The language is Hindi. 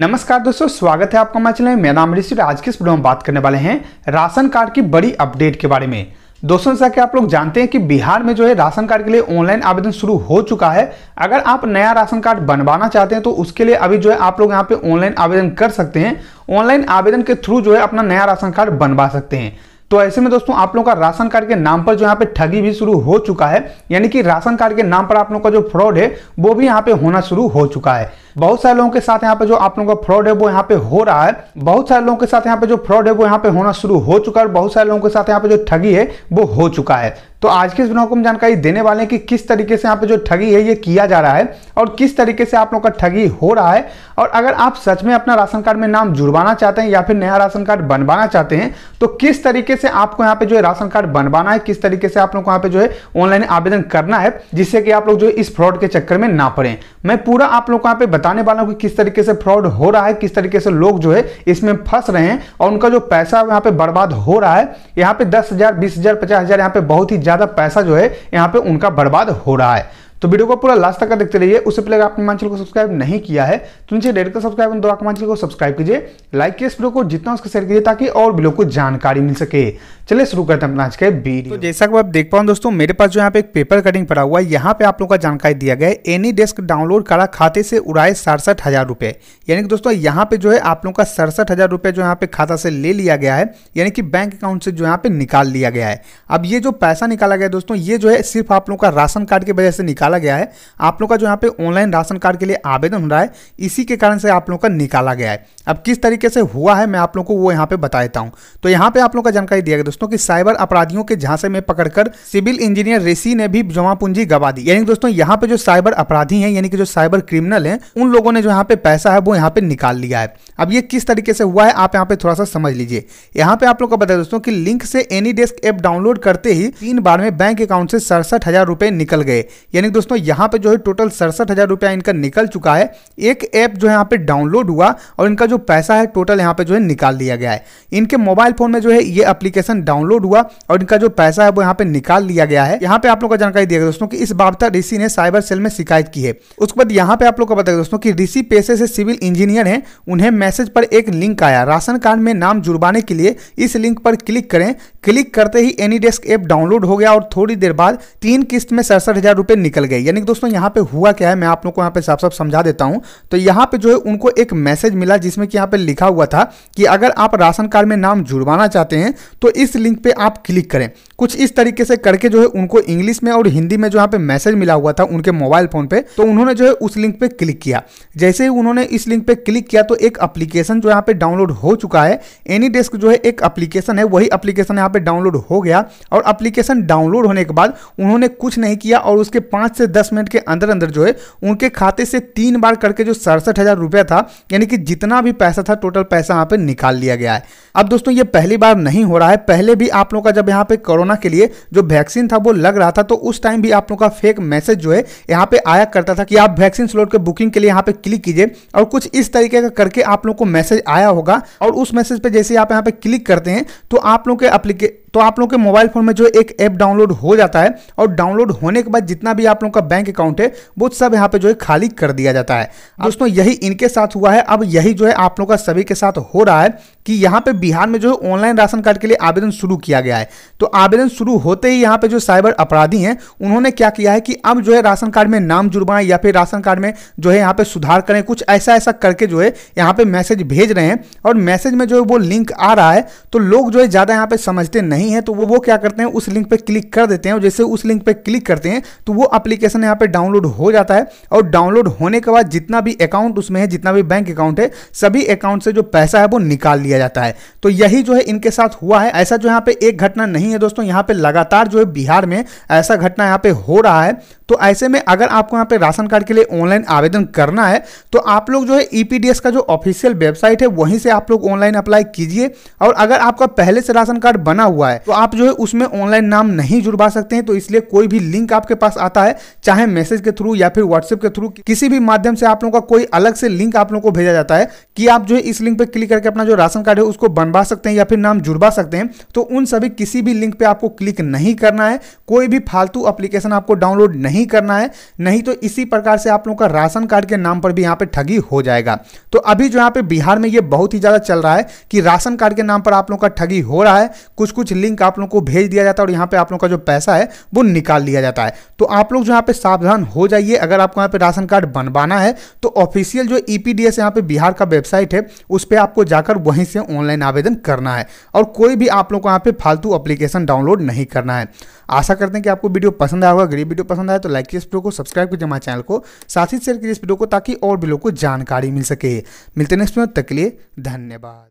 नमस्कार दोस्तों स्वागत है आपका हमारे चैनल मेरा नाम ऋषि आज के इस वीडियो में बात करने वाले हैं राशन कार्ड की बड़ी अपडेट के बारे में दोस्तों जैसा कि आप लोग जानते हैं कि बिहार में जो है राशन कार्ड के लिए ऑनलाइन आवेदन शुरू हो चुका है अगर आप नया राशन कार्ड बनवाना चाहते हैं तो उसके लिए अभी जो है आप लोग यहाँ पे ऑनलाइन आवेदन कर सकते हैं ऑनलाइन आवेदन के थ्रू जो है अपना नया राशन कार्ड बनवा सकते हैं तो ऐसे में दोस्तों आप लोगों का राशन कार्ड के नाम पर जो यहाँ पे ठगी भी शुरू हो चुका है यानी कि राशन कार्ड के नाम पर आप लोगों का जो फ्रॉड है वो भी यहाँ पे होना शुरू हो चुका है बहुत सारे लोगों के साथ यहाँ पे जो आप लोगों का फ्रॉड है वो यहाँ पे हो रहा है बहुत सारे लोगों के साथ यहाँ पे जो फ्रॉड है वो यहाँ पे होना शुरू हो चुका है बहुत सारे लोगों के साथ यहाँ पे जो ठगी है वो हो चुका है तो आज के इस वीडियो को हम जानकारी देने वाले हैं कि किस तरीके से यहाँ पे जो ठगी है ये किया जा रहा है और किस तरीके से आप लोग का ठगी हो रहा है और अगर आप सच में अपना राशन कार्ड में नाम जुड़वाना चाहते हैं या फिर नया राशन कार्ड बनवाना चाहते हैं तो किस तरीके से आपको यहाँ पे जो है राशन कार्ड बनवाना है किस तरीके से आप लोग को यहाँ पे जो है ऑनलाइन आवेदन करना है जिससे कि आप लोग जो है इस फ्रॉड के चक्कर में ना पड़े मैं पूरा आप लोग को यहाँ पे बताने वाला हूँ कि किस तरीके से फ्रॉड हो रहा है किस तरीके से लोग जो है इसमें फंस रहे हैं और उनका जो पैसा यहाँ पे बर्बाद हो रहा है यहाँ पे दस हजार बीस हजार पचास हजार यहाँ पे बहुत ही ज़्यादा पैसा जो है यहाँ पे उनका बर्बाद हो रहा है तो वीडियो को पूरा लास्ट तक देखते रहिए उससे पहले आपने मान को सब्सक्राइब नहीं किया है तो नीचे डेढ़ का सब्सक्राइब दो मान को सब्सक्राइब कीजिए लाइक किए इस वीडियो को जितना उसका शेयर कीजिए ताकि और वीडियो को जानकारी मिल सके चलिए शुरू करते हैं अपना आज का वीडियो तो जैसा कि आप देख पाओ दोस्तों मेरे पास जो यहाँ पे एक पेपर कटिंग पड़ा हुआ है यहाँ पे आप लोगों का जानकारी दिया गया है एनी डेस्क डाउनलोड करा खाते से उड़ाए सड़सठ हजार रुपये यानी कि दोस्तों यहाँ पे जो है आप लोगों का सड़सठ हजार रुपये जो यहाँ पे खाता से ले लिया गया है यानी कि बैंक अकाउंट से जो यहाँ पे निकाल लिया गया है अब ये जो पैसा निकाला गया दोस्तों ये जो है सिर्फ आप लोगों का राशन कार्ड की वजह से निकाल निकाला गया है आप लोग का जो यहाँ पे ऑनलाइन राशन कार्ड के लिए आवेदन हो रहा है इसी के कारण से आप लोग का निकाला गया है अब किस तरीके से हुआ है मैं आप लोग को वो यहाँ पे बता देता हूँ तो यहाँ पे आप लोग का जानकारी दिया गया दोस्तों की साइबर अपराधियों के झांसे में पकड़कर सिविल इंजीनियर रेसी ने भी जमा पूंजी गवा दी यानी दोस्तों यहाँ पे जो साइबर अपराधी है यानी कि जो साइबर क्रिमिनल है उन लोगों ने जो यहाँ पे पैसा है वो यहाँ पे निकाल लिया है अब ये किस तरीके से हुआ है आप यहाँ पे थोड़ा सा समझ लीजिए यहाँ पे आप लोग का बताया दोस्तों की लिंक से एनी डेस्क ऐप डाउनलोड करते ही तीन बार में बैंक अकाउंट से सड़सठ हजार रुपए निकल गए यानी दोस्तों यहाँ पे जो है टोटल सड़सठ हज़ार रुपया इनका निकल चुका है एक ऐप जो है यहाँ पे डाउनलोड हुआ और इनका जो पैसा है टोटल यहाँ पे जो है निकाल लिया गया है इनके मोबाइल फोन में जो है ये एप्लीकेशन डाउनलोड हुआ और इनका जो पैसा है वो यहाँ पे निकाल लिया गया है यहाँ पे आप लोग का जानकारी दिया दोस्तों की इस बाबता ऋषि ने साइबर सेल में शिकायत की है उसके बाद यहाँ पे आप लोग को बताया दोस्तों की ऋषि पेशे से सिविल इंजीनियर है उन्हें मैसेज पर एक लिंक आया राशन कार्ड में नाम जुड़वाने के लिए इस लिंक पर क्लिक करें क्लिक करते ही एनी डेस्क ऐप डाउनलोड हो गया और थोड़ी देर बाद तीन किस्त में सड़सठ हजार रुपए निकल निकल गई यानी कि दोस्तों यहाँ पे हुआ क्या है मैं आप लोग को यहाँ पे साफ साफ समझा देता हूँ तो यहाँ पे जो है उनको एक मैसेज मिला जिसमें कि यहाँ पे लिखा हुआ था कि अगर आप राशन कार्ड में नाम जुड़वाना चाहते हैं तो इस लिंक पे आप क्लिक करें कुछ इस तरीके से करके जो है उनको इंग्लिश में और हिंदी में जो यहाँ पे मैसेज मिला हुआ था उनके मोबाइल फोन पे तो उन्होंने जो है उस लिंक पे क्लिक किया जैसे ही उन्होंने इस लिंक पे क्लिक किया तो एक अप्लीकेशन जो यहाँ पे डाउनलोड हो चुका है एनी डेस्क जो है एक अप्लीकेशन है वही अप्लीकेशन यहाँ पे डाउनलोड हो गया और अप्लीकेशन डाउनलोड होने के बाद उन्होंने कुछ नहीं किया और उसके पाँच से दस मिनट के अंदर अंदर जो है उनके खाते से तीन बार करके जो सड़सठ हज़ार रुपया था यानी कि जितना भी पैसा था टोटल पैसा यहाँ पे निकाल लिया गया है अब दोस्तों ये पहली बार नहीं हो रहा है पहले भी आप लोग का जब यहाँ पे कोरोना कोरोना के लिए जो वैक्सीन था वो लग रहा था तो उस टाइम भी आप लोगों का फेक मैसेज जो है यहाँ पे आया करता था कि आप वैक्सीन स्लॉट के बुकिंग के लिए यहाँ पे क्लिक कीजिए और कुछ इस तरीके का करके आप लोग को मैसेज आया होगा और उस मैसेज पे जैसे आप यहाँ पे क्लिक करते हैं तो आप लोग के अप्लीके तो आप लोग के मोबाइल फ़ोन में जो एक ऐप डाउनलोड हो जाता है और डाउनलोड होने के बाद जितना भी आप लोग का बैंक अकाउंट है वो सब यहाँ पे जो है खाली कर दिया जाता है दोस्तों यही इनके साथ हुआ है अब यही जो है आप लोग का सभी के साथ हो रहा है कि यहाँ पे बिहार में जो है ऑनलाइन राशन कार्ड के लिए आवेदन शुरू किया गया है तो आवेदन शुरू होते ही यहाँ पे जो साइबर अपराधी हैं उन्होंने क्या किया है कि अब जो है राशन कार्ड में नाम जुड़वाएं या फिर राशन कार्ड में जो है यहाँ पे सुधार करें कुछ ऐसा ऐसा करके जो है यहाँ पे मैसेज भेज रहे हैं और मैसेज में जो है वो लिंक आ रहा है तो लोग जो है ज़्यादा यहाँ पे समझते नहीं नहीं है तो वो वो क्या करते हैं उस लिंक पे क्लिक कर देते हैं और जैसे उस लिंक पे क्लिक करते हैं तो वो एप्लीकेशन यहाँ पे डाउनलोड हो जाता है और डाउनलोड होने के बाद जितना भी अकाउंट उसमें है जितना भी बैंक अकाउंट है सभी अकाउंट से जो पैसा है वो निकाल लिया जाता है तो यही जो है इनके साथ हुआ है ऐसा जो यहाँ पे एक घटना नहीं है दोस्तों यहाँ पे लगातार जो है बिहार में ऐसा घटना यहाँ पे हो रहा है तो ऐसे में अगर आपको यहाँ पे राशन कार्ड के लिए ऑनलाइन आवेदन करना है तो आप लोग जो है ईपीडीएस e का जो ऑफिशियल वेबसाइट है वहीं से आप लोग ऑनलाइन अप्लाई कीजिए और अगर आपका पहले से राशन कार्ड बना हुआ है है तो आप जो है उसमें ऑनलाइन नाम नहीं जुड़वा सकते हैं तो इसलिए कोई भी लिंक आपके पास आता है चाहे मैसेज के थ्रू या फिर व्हाट्सएप के थ्रू किसी भी माध्यम से आप लोगों का कोई अलग से लिंक आप लोगों को भेजा जाता है कि आप जो है इस लिंक पर क्लिक करके अपना जो राशन कार्ड है उसको बनवा सकते हैं या फिर नाम जुड़वा सकते हैं तो उन सभी किसी भी लिंक पर आपको क्लिक नहीं करना है कोई भी फालतू अप्लीकेशन आपको डाउनलोड नहीं करना है नहीं तो इसी प्रकार से आप लोगों का राशन कार्ड के नाम पर भी यहाँ पर ठगी हो जाएगा तो अभी जो यहाँ पे बिहार में ये बहुत ही ज़्यादा चल रहा है कि राशन कार्ड के नाम पर आप लोगों का ठगी हो रहा है कुछ कुछ लिंक आप लोग को भेज दिया जाता है और यहाँ पे आप लोग का जो पैसा है वो निकाल लिया जाता है तो आप लोग जो यहाँ पे सावधान हो जाइए अगर आपको यहाँ पे राशन कार्ड बनवाना है तो ऑफिशियल जो ई e पी यहाँ पे बिहार का वेबसाइट है उस पर आपको जाकर वहीं से ऑनलाइन आवेदन करना है और कोई भी आप लोग को यहाँ पे फालतू अप्लीकेशन डाउनलोड नहीं करना है आशा करते हैं कि आपको वीडियो पसंद आया होगा अगर ये वीडियो पसंद आए तो लाइक कीजिए इस वीडियो को सब्सक्राइब कीजिए हमारे चैनल को साथ ही शेयर कीजिए इस वीडियो को ताकि और भी लोग को जानकारी मिल सके मिलते हैं नेक्स्ट वीडियो तक के लिए धन्यवाद